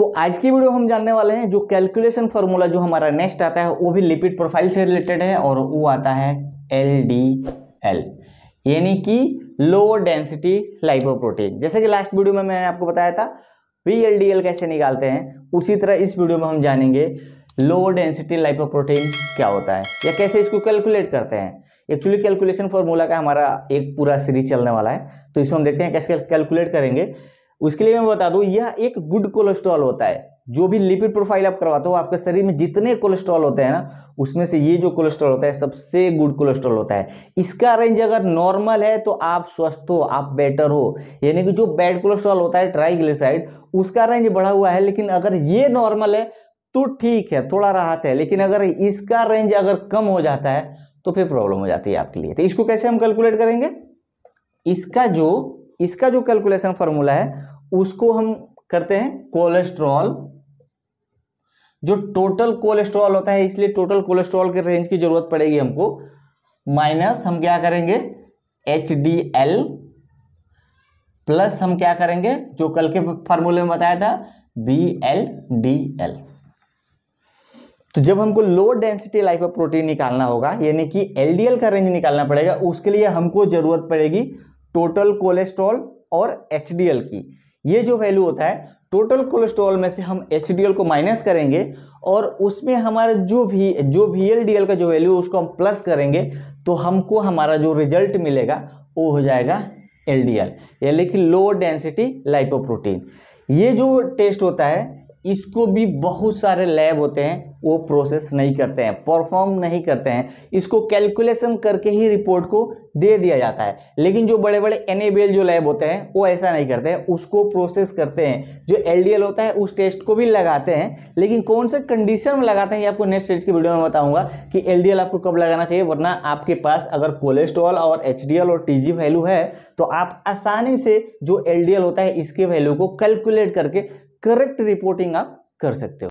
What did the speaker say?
तो आज की वीडियो हम जानने वाले हैं जो कैलकुलेशन फॉर्मूला जो हमारा नेक्स्ट आता है वो भी लिपिड प्रोफाइल से रिलेटेड है और वो आता है एल डी एल यानी कि लो डेंसिटी लाइपोप्रोटीन जैसे कि लास्ट वीडियो में मैंने आपको बताया था वी एल डी एल कैसे निकालते हैं उसी तरह इस वीडियो में हम जानेंगे लोअर डेंसिटी लाइपोप्रोटीन क्या होता है या कैसे इसको कैलकुलेट करते हैं एक्चुअली कैलकुलेशन फॉर्मूला का हमारा एक पूरा सीरीज चलने वाला है तो इसमें हम देखते हैं कैसे कैलकुलेट करेंगे उसके लिए मैं बता दूं यह एक गुड कोलेस्ट्रॉल होता है जो भी लिपिड प्रोफाइल आप करवाते हो आपके शरीर में जितने कोलेस्ट्रॉल होते हैं ना उसमें से ये जो कोलेस्ट्रॉल होता है सबसे गुड कोलेस्ट्रॉल होता है इसका रेंज अगर नॉर्मल है तो आप स्वस्थ हो आप बेटर हो यानी कि जो बैड कोलेस्ट्रॉल होता है ट्राइग्लिसराइड उसका रेंज बढ़ा हुआ है लेकिन अगर ये नॉर्मल है तो ठीक है थोड़ा राहत है लेकिन अगर इसका रेंज अगर कम हो जाता है तो फिर प्रॉब्लम हो जाती है आपके लिए तो इसको कैसे हम कैलकुलेट करेंगे इसका जो इसका जो कैलकुलेशन फॉर्मूला है उसको हम करते हैं कोलेस्ट्रॉल जो टोटल कोलेस्ट्रॉल होता है इसलिए टोटल कोलेस्ट्रॉल के रेंज की जरूरत पड़ेगी हमको माइनस हम क्या करेंगे एच डी एल प्लस हम क्या करेंगे जो कल के फॉर्मूले में बताया था बी एल डी एल तो जब हमको लो डेंसिटी लाइफ प्रोटीन निकालना होगा यानी कि एल का रेंज निकालना पड़ेगा उसके लिए हमको जरूरत पड़ेगी टोटल कोलेस्ट्रॉल और एच की ये जो वैल्यू होता है टोटल कोलेस्ट्रॉल में से हम एच को माइनस करेंगे और उसमें हमारा जो भी जो वी का जो वैल्यू उसको हम प्लस करेंगे तो हमको हमारा जो रिजल्ट मिलेगा वो हो जाएगा एल डी एल यानी कि लो डेंसिटी लाइपोप्रोटीन ये जो टेस्ट होता है इसको भी बहुत सारे लैब होते हैं वो प्रोसेस नहीं करते हैं परफॉर्म नहीं करते हैं इसको कैलकुलेशन करके ही रिपोर्ट को दे दिया जाता है लेकिन जो बड़े बड़े एन जो लैब होते हैं वो ऐसा नहीं करते हैं उसको प्रोसेस करते हैं जो एल होता है उस टेस्ट को भी लगाते हैं लेकिन कौन से कंडीशन में लगाते हैं ये आपको नेक्स्ट स्टेज की वीडियो में बताऊंगा कि एल आपको कब लगाना चाहिए वरना आपके पास अगर कोलेस्ट्रॉल और एच और टी वैल्यू है तो आप आसानी से जो एल होता है इसके वैल्यू को कैलकुलेट करके करेक्ट रिपोर्टिंग आप कर सकते हो